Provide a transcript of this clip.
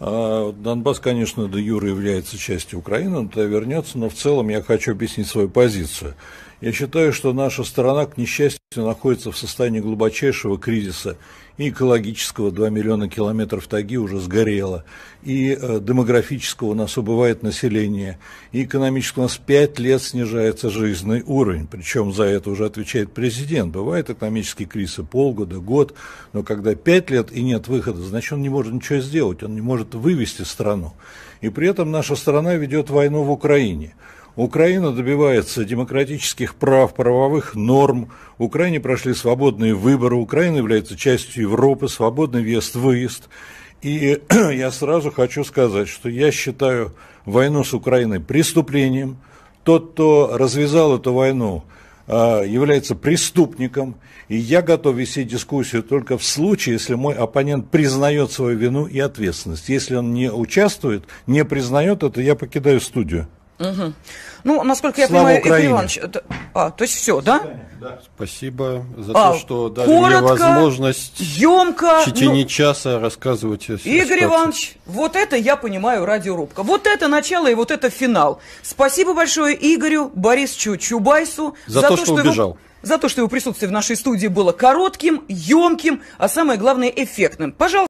А Донбасс, конечно, до Юры является частью Украины, он туда вернется, но в целом я хочу объяснить свою позицию. Я считаю, что наша страна, к несчастью, находится в состоянии глубочайшего кризиса и экологического, 2 миллиона километров таги уже сгорело, и э, демографического у нас убывает население, и экономического у нас 5 лет снижается жизненный уровень, причем за это уже отвечает президент. Бывает экономический кризис полгода, год, но когда 5 лет и нет выхода, значит он не может ничего сделать, он не может вывести страну. И при этом наша страна ведет войну в Украине – Украина добивается демократических прав, правовых норм. В Украине прошли свободные выборы. Украина является частью Европы, свободный въезд-выезд. И я сразу хочу сказать, что я считаю войну с Украиной преступлением. Тот, кто развязал эту войну, а, является преступником, и я готов вести дискуссию только в случае, если мой оппонент признает свою вину и ответственность. Если он не участвует, не признает это, я покидаю студию. Угу. Ну, насколько я Слава понимаю, Украине. Игорь Иванович, это, а, то есть все, да? Спасибо за а, то, что дали коротко, мне возможность емко, в течение ну, часа рассказывать. Игорь ситуации. Иванович, вот это я понимаю радиорубка. Вот это начало и вот это финал. Спасибо большое Игорю Борисовичу Чубайсу за, за то, то, что, что убежал. Его за то, что его присутствие в нашей студии было коротким, емким, а самое главное эффектным. Пожалуйста.